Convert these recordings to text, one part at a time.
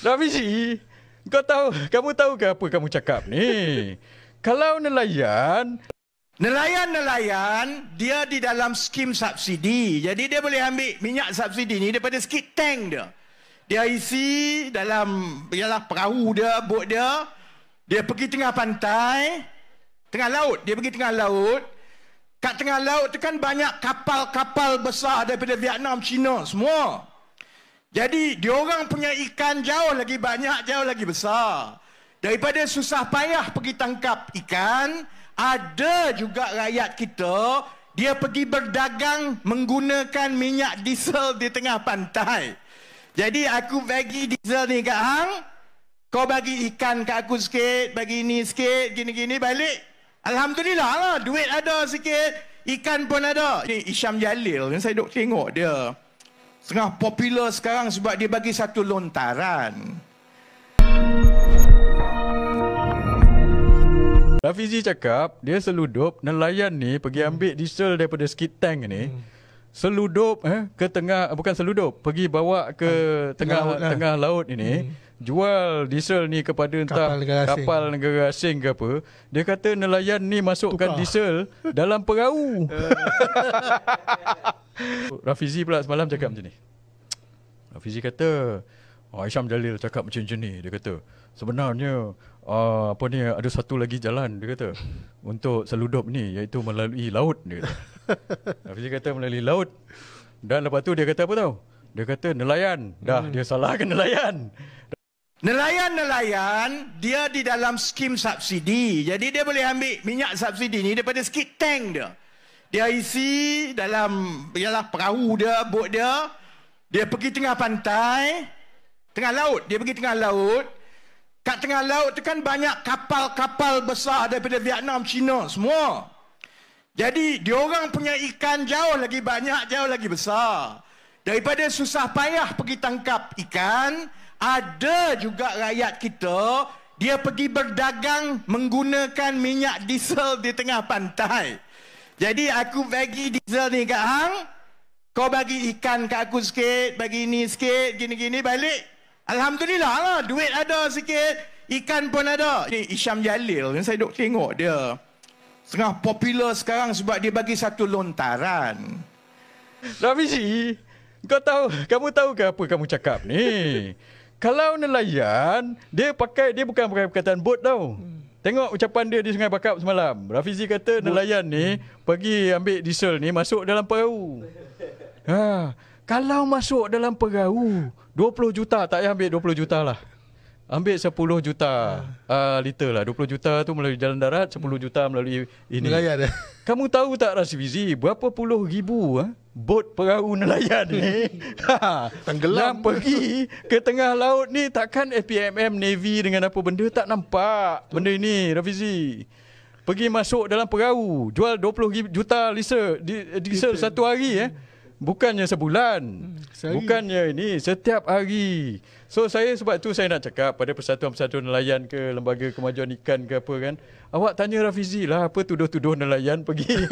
Ramizi, kau tahu, kamu tahu ke apa kamu cakap ni? Kalau nelayan, nelayan-nelayan dia di dalam skim subsidi. Jadi dia boleh ambil minyak subsidi ni daripada skit tank dia. Dia isi dalam ialah perahu dia, bot dia. Dia pergi tengah pantai, tengah laut. Dia pergi tengah laut. Kat tengah laut tu kan banyak kapal-kapal besar daripada Vietnam, China semua. Jadi diorang punya ikan jauh lagi banyak, jauh lagi besar. Daripada susah payah pergi tangkap ikan, ada juga rakyat kita dia pergi berdagang menggunakan minyak diesel di tengah pantai. Jadi aku bagi diesel ni kat hang, kau bagi ikan kat aku sikit, bagi ni sikit, gini-gini balik. Alhamdulillah lah, duit ada sikit, ikan pun ada. Ni Isham Jalil, saya duk tengok dia. Tengah popular sekarang sebab dia bagi satu lontaran. Rafizi cakap dia seludup nelayan ni pergi hmm. ambil diesel daripada skid tank ni. Hmm. Seludup eh ke tengah bukan seludup pergi bawa ke hmm. tengah tengah, lah. tengah laut ini. Hmm jual diesel ni kepada entah kapal negara, kapal asing. negara asing ke apa dia kata nelayan ni masukkan Tukar. diesel dalam perahu eh. Rafizi pula semalam cakap hmm. macam ni Rafizi kata oh, Aisyam Jalil cakap macam ni dia kata sebenarnya uh, apa ni ada satu lagi jalan dia kata untuk seludup ni iaitu melalui laut dia kata Rafizi kata melalui laut dan lepas tu dia kata apa tau dia kata nelayan dah hmm. dia salahkan nelayan Nelayan-nelayan, dia di dalam skim subsidi. Jadi dia boleh ambil minyak subsidi ni daripada skit tank dia. Dia isi dalam ialah perahu dia, bot dia. Dia pergi tengah pantai, tengah laut. Dia pergi tengah laut. Kat tengah laut tu kan banyak kapal-kapal besar daripada Vietnam, China, semua. Jadi dia orang punya ikan jauh lagi banyak, jauh lagi besar. Daripada susah payah pergi tangkap ikan, ada juga rakyat kita dia pergi berdagang menggunakan minyak diesel di tengah pantai. Jadi aku bagi diesel ni kat hang, kau bagi ikan kat aku sikit, bagi ni sikit, gini-gini balik. Alhamdulillah lah, duit ada sikit, ikan pun ada. Ini Isham Jalil, yang saya duk tengok dia. Tengah popular sekarang sebab dia bagi satu lontaran. Ramizi, kau tahu, kamu tahu ke apa kamu cakap ni? kalau nelayan dia pakai dia bukan pakai perkataan bot tau. Hmm. Tengok ucapan dia di Sungai Bakap semalam. Rafizi kata bot. nelayan ni hmm. pergi ambil diesel ni masuk dalam perahu. ha, kalau masuk dalam perahu 20 juta tak payah ambil 20 juta lah. Ambil 10 juta uh, liter lah. 20 juta tu melalui jalan darat, 10 juta melalui ini. Melayan dia. Kamu tahu tak Rasivizi, berapa puluh ribu ha? bot perahu nelayan ni ha, tenggelam nak pergi ke tengah laut ni takkan FPMM Navy dengan apa benda tak nampak Betul. benda ni Rafizi pergi masuk dalam perahu jual 20 juta diesel, diesel satu hari eh bukannya sebulan hmm, bukannya ini setiap hari So saya sebab tu saya nak cakap pada persatuan-persatuan nelayan ke lembaga kemajuan ikan ke apa kan. Awak tanya Rafizi lah apa tuduh-tuduh nelayan pergi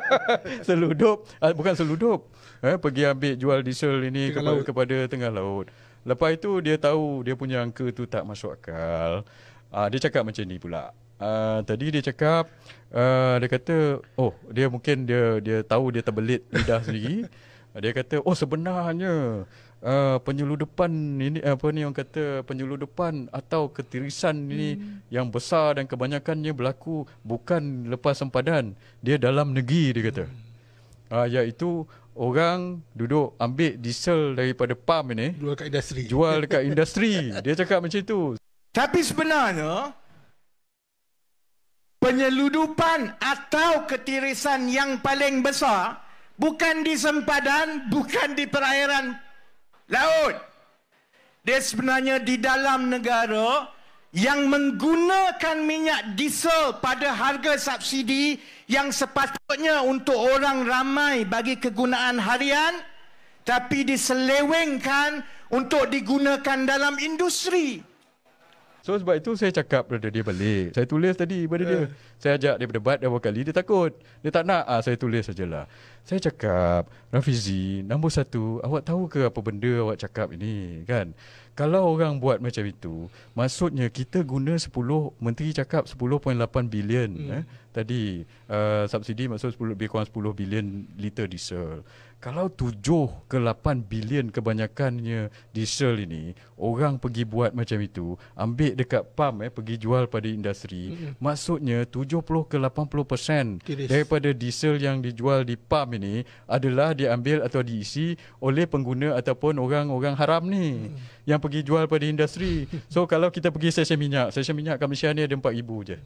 seludup. Uh, ah, bukan seludup. Eh, pergi ambil jual diesel ini tengah kepada, kepada tengah laut. Lepas itu dia tahu dia punya angka tu tak masuk akal. Uh, dia cakap macam ni pula. Uh, tadi dia cakap uh, dia kata oh dia mungkin dia dia tahu dia terbelit lidah sendiri. Dia kata oh sebenarnya uh, penyeludupan ini apa ni orang kata penyeludupan atau ketirisan hmm. ini yang besar dan kebanyakannya berlaku bukan lepas sempadan dia dalam negeri dia kata hmm. uh, iaitu orang duduk ambil diesel daripada pam ini jual dekat industri jual dekat industri dia cakap macam itu tapi sebenarnya penyeludupan atau ketirisan yang paling besar bukan di sempadan bukan di perairan Laut. Dia sebenarnya di dalam negara yang menggunakan minyak diesel pada harga subsidi yang sepatutnya untuk orang ramai bagi kegunaan harian tapi diselewengkan untuk digunakan dalam industri. So sebab itu saya cakap pada dia balik. Saya tulis tadi pada dia. Eh. Saya ajak dia berdebat dua kali. Dia takut. Dia tak nak. Ah, saya tulis sajalah. Saya cakap, Rafizi, nombor satu, awak tahu ke apa benda awak cakap ini? Kan? Kalau orang buat macam itu, maksudnya kita guna 10, menteri cakap 10.8 bilion. Hmm. Eh? Tadi, uh, subsidi maksud 10, lebih kurang 10 bilion liter diesel kalau 7 ke 8 bilion kebanyakannya diesel ini orang pergi buat macam itu ambil dekat pam eh pergi jual pada industri mm-hmm. maksudnya 70 ke 80% Tiris. daripada diesel yang dijual di pam ini adalah diambil atau diisi oleh pengguna ataupun orang-orang haram ni mm-hmm. yang pergi jual pada industri so kalau kita pergi stesen minyak stesen minyak kat Malaysia ni ada 4000 je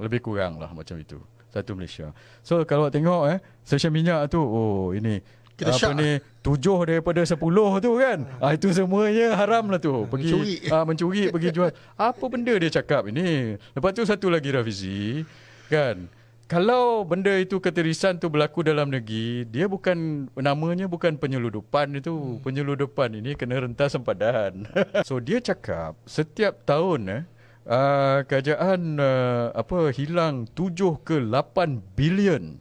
lebih kurang lah macam itu satu Malaysia so kalau tengok eh stesen minyak tu oh ini kita apa ni tujuh daripada sepuluh tu kan ha. itu semuanya haram lah tu pergi mencuri, ha, mencuri pergi jual apa benda dia cakap ini lepas tu satu lagi Rafizi kan kalau benda itu keterisan tu berlaku dalam negeri, dia bukan namanya bukan penyeludupan itu. Hmm. Penyeludupan ini kena rentas sempadan. so dia cakap setiap tahun eh uh, kerajaan uh, apa hilang 7 ke 8 bilion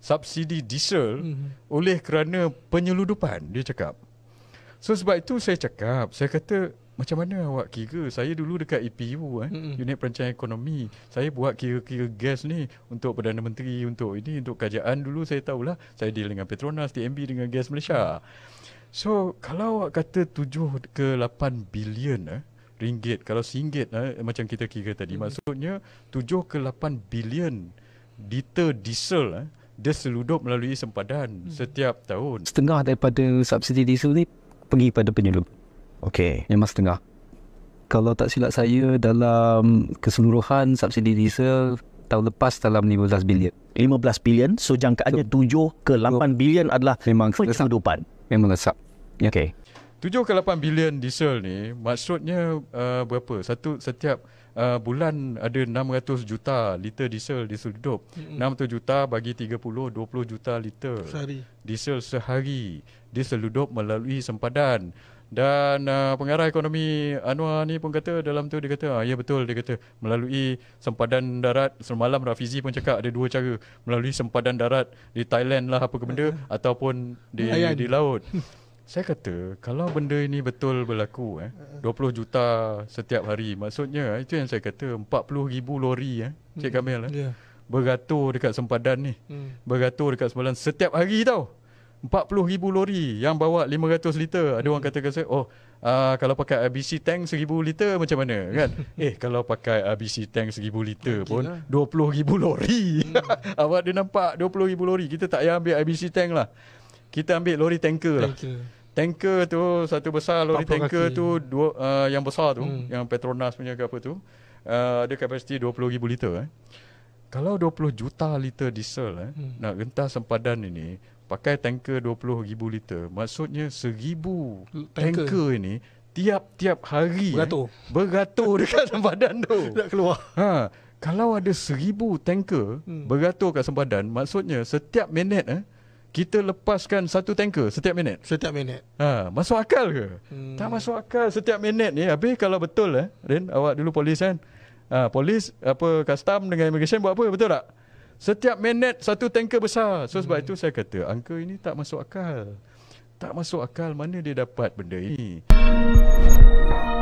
subsidi diesel mm-hmm. oleh kerana penyeludupan dia cakap. So sebab itu saya cakap, saya kata macam mana awak kira saya dulu dekat EPU eh mm-hmm. unit perancangan ekonomi, saya buat kira-kira gas ni untuk Perdana Menteri untuk ini untuk kajian dulu saya tahulah saya deal dengan Petronas, TMB dengan Gas Malaysia. So kalau awak kata 7 ke 8 bilion eh ringgit kalau singgit eh, macam kita kira tadi mm-hmm. maksudnya 7 ke 8 bilion liter diesel eh dia seludup melalui sempadan hmm. setiap tahun. Setengah daripada subsidi diesel ni pergi pada penyelundup. Okey. Memang setengah. Kalau tak silap saya dalam keseluruhan subsidi diesel tahun lepas dalam 15 bilion. 15 bilion, so jangkaannya so, 7 ke 8 7. bilion adalah memang keseludupan. Memang lesap. Ya. Okey. 7 ke 8 bilion diesel ni maksudnya uh, berapa? Satu setiap uh, bulan ada 600 juta liter diesel diesel hidup. Mm-hmm. 600 juta bagi 30 20 juta liter. Sehari. Diesel sehari diesel hidup melalui sempadan. Dan uh, pengarah ekonomi Anwar ni pun kata dalam tu dia kata ah, ya betul dia kata melalui sempadan darat semalam Rafizi pun cakap ada dua cara melalui sempadan darat di Thailand lah apa ke benda ataupun di di laut. Saya kata kalau benda ini betul berlaku eh 20 uh-huh. juta setiap hari maksudnya eh, itu yang saya kata ribu lori eh Cik hmm. Kamil eh yeah. beratur dekat sempadan ni mm. beratur dekat sempadan setiap hari tau ribu lori yang bawa 500 liter ada mm. orang hmm. kata kata saya oh uh, kalau pakai ABC tank 1000 liter macam mana kan eh kalau pakai ABC tank 1000 liter pun lah. ribu lori mm. awak dia nampak ribu lori kita tak payah ambil ABC tank lah kita ambil lori tanker lah. Tanker tanker tu satu besar lori tanker tu dua uh, yang besar tu hmm. yang Petronas punya ke apa tu uh, ada kapasiti 20,000 liter eh. Kalau 20 juta liter diesel eh hmm. nak rentas sempadan ini pakai tanker 20,000 liter maksudnya 1000 tanker. tanker ini tiap-tiap hari eh, beratur, eh, beratur dekat sempadan tu nak keluar. Ha. Kalau ada 1000 tanker hmm. beratur kat sempadan maksudnya setiap minit eh kita lepaskan satu tanker setiap minit? Setiap minit. Ha, masuk akal ke? Hmm. Tak masuk akal setiap minit ni. Habis kalau betul eh, Rin, awak dulu polis kan? Ha, polis, apa, custom dengan immigration buat apa? Betul tak? Setiap minit satu tanker besar. So sebab hmm. itu saya kata, angka ini tak masuk akal. Tak masuk akal mana dia dapat benda ini. Hmm.